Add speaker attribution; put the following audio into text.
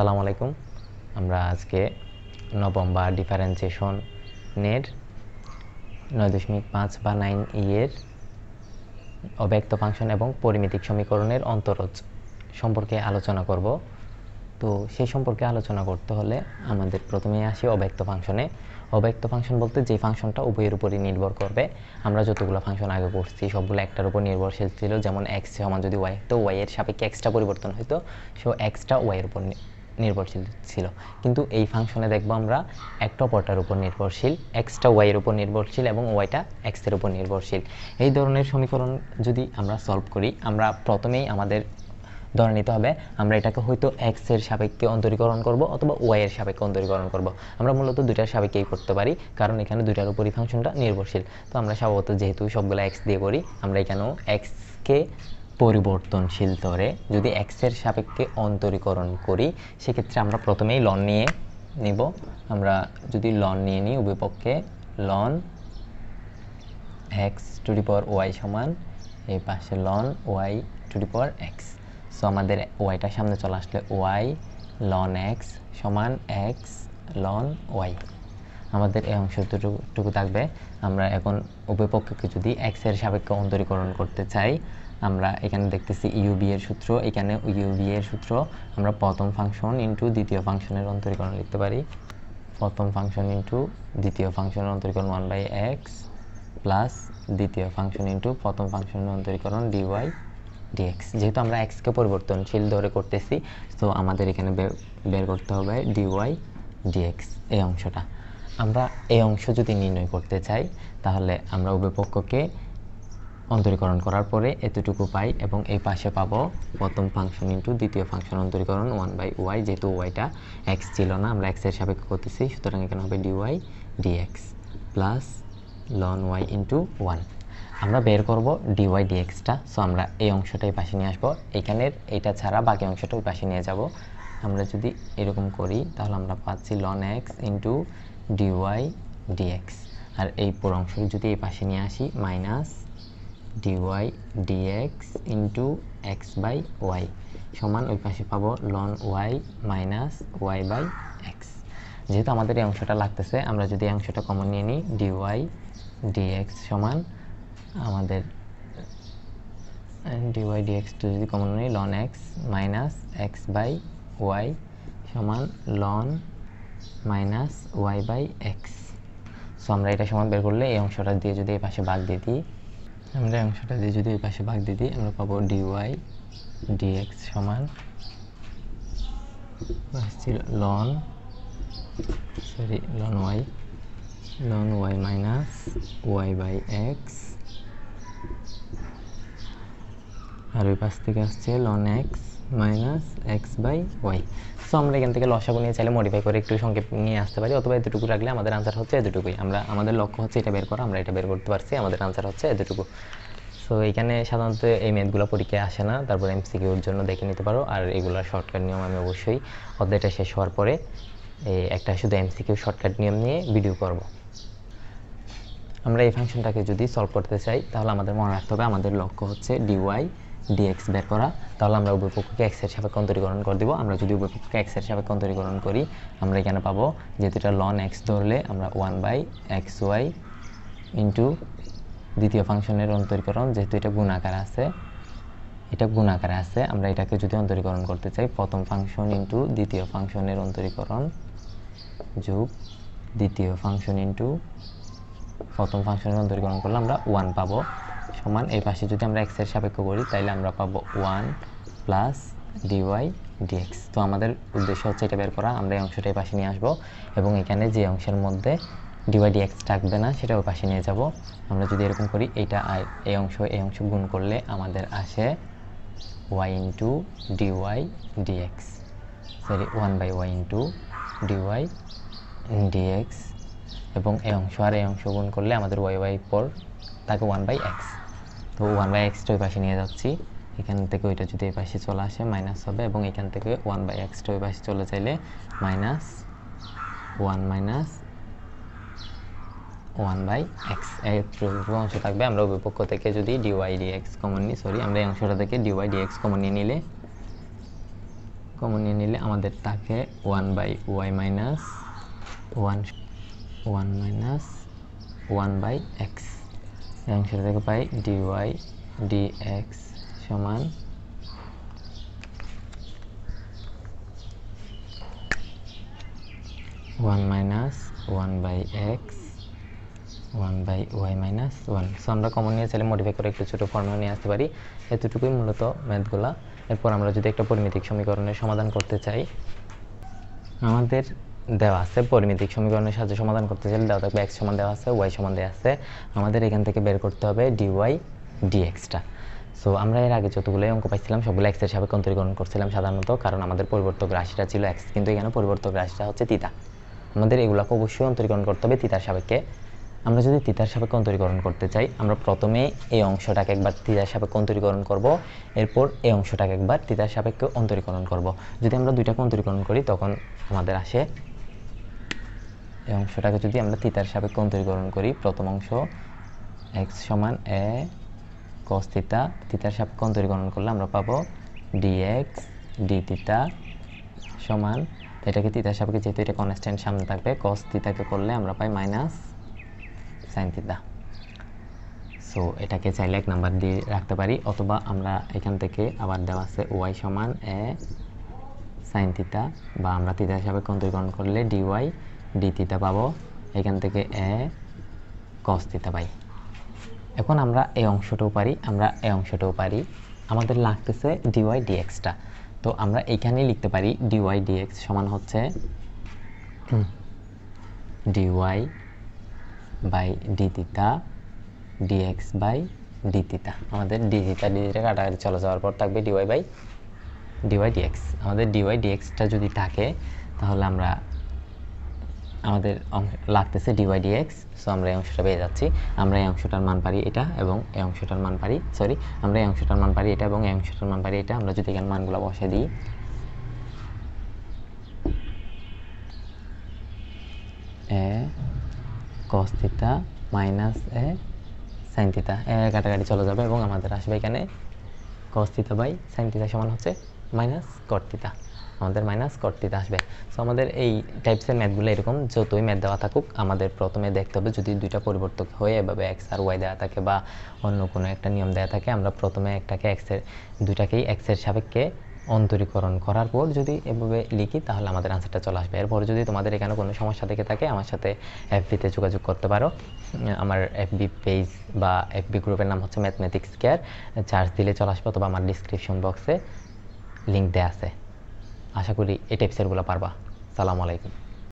Speaker 1: আসসালামু আলাইকুম আমরা আজকে নবম বা ডিফারেন্সিয়েশনের নয় দশমিক পাঁচ বা নাইন ইয়ের e অব্যক্ত ফাংশন এবং পরিমিতিক সমীকরণের অন্তরজ সম্পর্কে আলোচনা করব তো সেই সম্পর্কে আলোচনা করতে হলে আমাদের প্রথমে আসি অব্যক্ত ফাংশনে অব্যক্ত ফাংশন বলতে যে ফাংশনটা উভয়ের উপরই নির্ভর করবে আমরা যতগুলো ফাংশন আগে করছি সবগুলো একটার উপর নির্ভরশীল ছিল যেমন এক্স সমান যদি ওয়াই তো ওয়াইয়ের সাপেক্ষে এক্সটা পরিবর্তন হইতো সো এক্সটা ওয়াই এর উপর নির্ভরশীল ছিল কিন্তু এই ফাংশনে দেখব আমরা একটা অপরটার উপর নির্ভরশীল এক্সটা ওয়াইয়ের উপর নির্ভরশীল এবং ওয়াইটা এক্সের উপর নির্ভরশীল এই ধরনের সমীকরণ যদি আমরা সলভ করি আমরা প্রথমেই আমাদের ধরে নিতে হবে আমরা এটাকে হয়তো এক্স এর সাপেক্ষে অন্তরীকরণ করব অথবা ওয়াই এর সাপেক্ষে অন্তরীকরণ করব আমরা মূলত দুইটার সাপেক্ষেই করতে পারি কারণ এখানে দুইটার উপরই ফাংশনটা নির্ভরশীল তো আমরা স্বভাবত যেহেতু সবগুলো এক্স দিয়ে করি আমরা এখানেও এক্সকে পরিবর্তনশীল ধরে যদি এক্সের সাপেক্ষে অন্তরীকরণ করি সেক্ষেত্রে আমরা প্রথমেই লন নিয়ে নিব আমরা যদি লন নিয়ে নিই উভয়পক্ষে ln X to the power Y সমান এই পাশে ln Y to the power X so আমাদের ওয়াইটার সামনে চলে আসলে ওয়াই লন এক্স সমান এক্স লন ওয়াই আমাদের এই অংশটুকু থাকবে আমরা এখন উভয় পক্ষকে যদি এক্সের সাপেক্ষে অন্তরীকরণ করতে চাই আমরা এখানে দেখতেছি ইউবি এর সূত্র এখানে ইউবি এর সূত্র আমরা প্রথম ফাংশন ইনটু দ্বিতীয় ফাংশনের অন্তরীকরণ লিখতে পারি প্রথম ফাংশন ইন্টু দ্বিতীয় ফাংশনের অন্তরীকরণ ওয়ান বাই এক্স প্লাস দ্বিতীয় ফাংশন ইনটু প্রথম ফাংশনের অন্তরীকরণ ডিওয়াই ডিএক্স যেহেতু আমরা এক্সকে পরিবর্তনশীল ধরে করতেছি তো আমাদের এখানে বের করতে হবে ডিওয়াই ডিএক্স এই অংশটা আমরা এই অংশ যদি নির্ণয় করতে চাই তাহলে আমরা উভয় পক্ষকে অন্তরীকরণ করার পরে এতটুকু পাই এবং এই পাশে পাবো প্রথম ফাংশন ইন্টু দ্বিতীয় ফাংশন অন্তরীকরণ ওয়ান বাই ওয়াই যেহেতু ওয়াইটা এক্স ছিল না আমরা এক্সের সাপেক্ষে করতেছি সুতরাং এখানে হবে dy dx plus ln Y into one আমরা বের করব ডিওয়াই ডিএক্সটা সো আমরা এই অংশটাই পাশে নিয়ে আসবো এখানের এটা ছাড়া বাকি অংশটা ওই পাশে নিয়ে যাব আমরা যদি এরকম করি তাহলে আমরা পাচ্ছি ln X into dy dx আর এই পুরো অংশ যদি এই পাশে নিয়ে আসি minus dy dx into X by Y সমান ওই পাশে পাবো ln Y minus Y by X যেহেতু আমাদের এই অংশটা লাগতেছে আমরা যদি অংশটা কমন নিয়ে নিই ডিওয়াই ডিএক্স সমান আমাদের ডিওয়াই ডিএক্স টু যদি কমন নিই ln X minus X by Y সমান ln minus Y by X so আমরা এটা সমান বের করলে এই অংশটা দিয়ে যদি এই পাশে বাদ দিয়ে দিই আমরা অংশটা দিয়ে যদি এই পাশে ভাগ দিয়ে দিই আমরা পাবো ডিওয়াই ডিএক্স সমান ln sorry ln Y ln Y minus Y by X আর ওই পাশ থেকে আসছে ln X minus X by Y so আমরা এখান থেকে লসাগু নিয়ে চাইলে মডিফাই করে একটু সংক্ষেপ নিয়ে আসতে পারি অথবা এতটুকু রাখলে আমাদের আনসার হচ্ছে এতটুকুই আমরা আমাদের লক্ষ্য হচ্ছে এটা বের করা আমরা এটা বের করতে পারছি আমাদের আনসার হচ্ছে এতটুকু সো এখানে সাধারণত এই ম্যাথগুলো পরীক্ষায় আসে না তারপর এমসিকিউর জন্য দেখে নিতে পারো আর এগুলোর শর্টকাট নিয়ম আমি অবশ্যই অধ্যায়টা শেষ হওয়ার পরে এই একটা শুধু এমসিকিউ শর্টকাট নিয়ম নিয়ে ভিডিও করব আমরা এই ফাংশনটাকে যদি সলভ করতে চাই তাহলে আমাদের মনে রাখতে হবে আমাদের লক্ষ্য হচ্ছে ডিওয়াই ডিএক্স বের করা তাহলে আমরা উভয় পক্ষকে এর সাপেক্ষে অন্তরীকরণ করে দিব আমরা যদি উভয় পক্ষকে এর সাপেক্ষে অন্তরীকরণ করি আমরা এখানে পাবো যেহেতু এটা লন এক্স ধরলে আমরা one by X Y into দ্বিতীয় ফাংশনের অন্তরীকরণ যেহেতু এটা গুণ আকারে আছে এটা গুণ আকারে আছে আমরা এটাকে যদি অন্তরীকরণ করতে চাই প্রথম ফাংশন ইন্টু দ্বিতীয় ফাংশনের অন্তরীকরণ যোগ দ্বিতীয় ফাংশন ইন্টু প্রথম ফাংশনের অন্তরীকরণ করলে আমরা ওয়ান পাবো সমান এই পাশে যদি আমরা এক্সের সাপেক্ষ করি তাহলে আমরা পাবো ওয়ান প্লাস ডিওয়াই ডিএক্স তো আমাদের উদ্দেশ্য হচ্ছে এটা বের করা আমরা এই অংশটা এই পাশে নিয়ে আসবো এবং এখানে যে অংশের মধ্যে ডিওয়াই ডিএক্স থাকবে না সেটা ওই পাশে নিয়ে যাব আমরা যদি এরকম করি এইটা আর এই অংশ এই অংশ গুণ করলে আমাদের আসে Y into dy dx sorry one by Y into dy dx এবং এই অংশ আর এই অংশ গুণ করলে আমাদের ওয়াই ওয়াই পর থাকে ওয়ান বাই এক্স তো ওয়ান বাই এক্সটা ওই পাশে নিয়ে যাচ্ছি এখান থেকে ওইটা যদি এই পাশে চলে আসে মাইনাস হবে এবং এখান থেকে ওয়ান বাই এক্সটা ওই পাশে চলে চাইলে minus one minus one by X এটুকু অংশ থাকবে আমরা উপপক্ষ থেকে যদি ডিওয়াই এক্স কমন নিই সরি আমরা এই অংশটা থেকে ডিওয়াই এক্স কমন নিয়ে নিলে কমন নিয়ে নিলে আমাদের থাকে one by Y minus one one minus one by X এই অংশটা থেকে পাই ডিওয়াই ডিএক্স সমান one minus one by X one by Y minus one so আমরা কমন নিয়ে চাইলে মডিফাই করে একটু ছোটো ফর্মে নিয়ে আসতে পারি এতটুকুই মূলত ম্যাথগুলা এরপর আমরা যদি একটা পরিমিতিক সমীকরণের সমাধান করতে চাই আমাদের দেওয়া আছে পরিমিতিক সমীকরণের সাহায্যে সমাধান করতে চাইলে দেওয়া থাকবে এক্স সমান দেওয়া আছে ওয়াই সমান দেওয়া আছে আমাদের এখান থেকে বের করতে হবে ডিওয়াই ডিএক্সটা সো আমরা এর আগে যতগুলোই অঙ্ক পাইছিলাম সবগুলো এক্সের সাপেক্ষে অন্তরীকরণ করছিলাম সাধারণত কারণ আমাদের পরিবর্তক রাশিটা ছিল এক্স কিন্তু এখানে পরিবর্তক রাশিটা হচ্ছে তিতা আমাদের এগুলোকে অবশ্যই অন্তরীকরণ করতে হবে তিতার সাপেক্ষে আমরা যদি তিতার সাপেক্ষে অন্তরীকরণ করতে চাই আমরা প্রথমে এই অংশটাকে একবার তিতার সাপেক্ষে অন্তরীকরণ করব এরপর এই অংশটাকে একবার তিতার সাপেক্ষে অন্তরীকরণ করব যদি আমরা দুইটাকে অন্তরীকরণ করি তখন আমাদের আসে এই অংশটাকে যদি আমরা থিতার সাপেক্ষে অন্তরীকরণ করি প্রথম অংশ এক্স সমান এ কস থিতা থিতার সাপেক্ষে অন্তরীকরণ করলে আমরা পাবো ডি এক্স ডি থিতা সমান এটাকে থিতার সাপেক্ষে যেহেতু এটা কনস্ট্যান্ট সামনে থাকবে কস থিতাকে করলে আমরা পাই মাইনাস সাইন থিতা সো এটাকে চাইলে এক নাম্বার দিয়ে রাখতে পারি অথবা আমরা এখান থেকে আবার দেওয়া আছে ওয়াই সমান এ সাইন থিতা বা আমরা থিতা সাপেক্ষে অন্তরীকরণ করলে ডিওয়াই ডি থিতা পাবো এখান থেকে এ কস থিতা পাই এখন আমরা এই অংশটাও পারি আমরা এই অংশটাও পারি আমাদের লাগতেছে ডিওয়াই ডিএক্সটা তো আমরা এখানেই লিখতে পারি ডিওয়াই ডিএক্স সমান হচ্ছে dy by D theta dx by D theta আমাদের ডি ডিজিটা ডি থিতা কাটাকাটি চলে যাওয়ার পর থাকবে ডিওয়াই বাই ডিওয়াই ডিএক্স আমাদের ডিওয়াই ডিএক্সটা যদি থাকে তাহলে আমরা আমাদের লাগতেছে ডিওয়াই ডিএক্স সো আমরা এই অংশটা পেয়ে যাচ্ছি আমরা এই অংশটার মান পারি এটা এবং এই অংশটার মান পারি সরি আমরা এই অংশটার মান পারি এটা এবং এই অংশটার মান পারি এটা আমরা যদি এখানে মানগুলো বসে দিই এ কস থিতা মাইনাস এ সাইন থিতা এ কাটাকাটি চলে যাবে এবং আমাদের আসবে এখানে কস থিতা বাই সাইন থিতা সমান হচ্ছে মাইনাস কট থিতা আমাদের মাইনাস করতে আসবে সো আমাদের এই টাইপসের ম্যাথগুলো এরকম যতই ম্যাথ দেওয়া থাকুক আমাদের প্রথমে দেখতে হবে যদি দুইটা পরিবর্তক হয়ে এভাবে এক্স আর ওয়াই দেওয়া থাকে বা অন্য কোনো একটা নিয়ম দেওয়া থাকে আমরা প্রথমে একটাকে এক্সের দুইটাকেই এক্সের সাপেক্ষে অন্তরীকরণ করার পর যদি এভাবে লিখি তাহলে আমাদের আনসারটা চলে আসবে এরপর যদি তোমাদের এখানে কোনো সমস্যা থেকে থাকে আমার সাথে এফবিতে যোগাযোগ করতে পারো আমার এফবি পেজ বা এফবি গ্রুপের নাম হচ্ছে ম্যাথমেটিক্স কেয়ার চার্জ দিলে চলে আসবে অথবা আমার ডিসক্রিপশন বক্সে লিঙ্ক দেওয়া আছে আশা করি এই টেপসেরগুলো পারবা সালাম আলাইকুম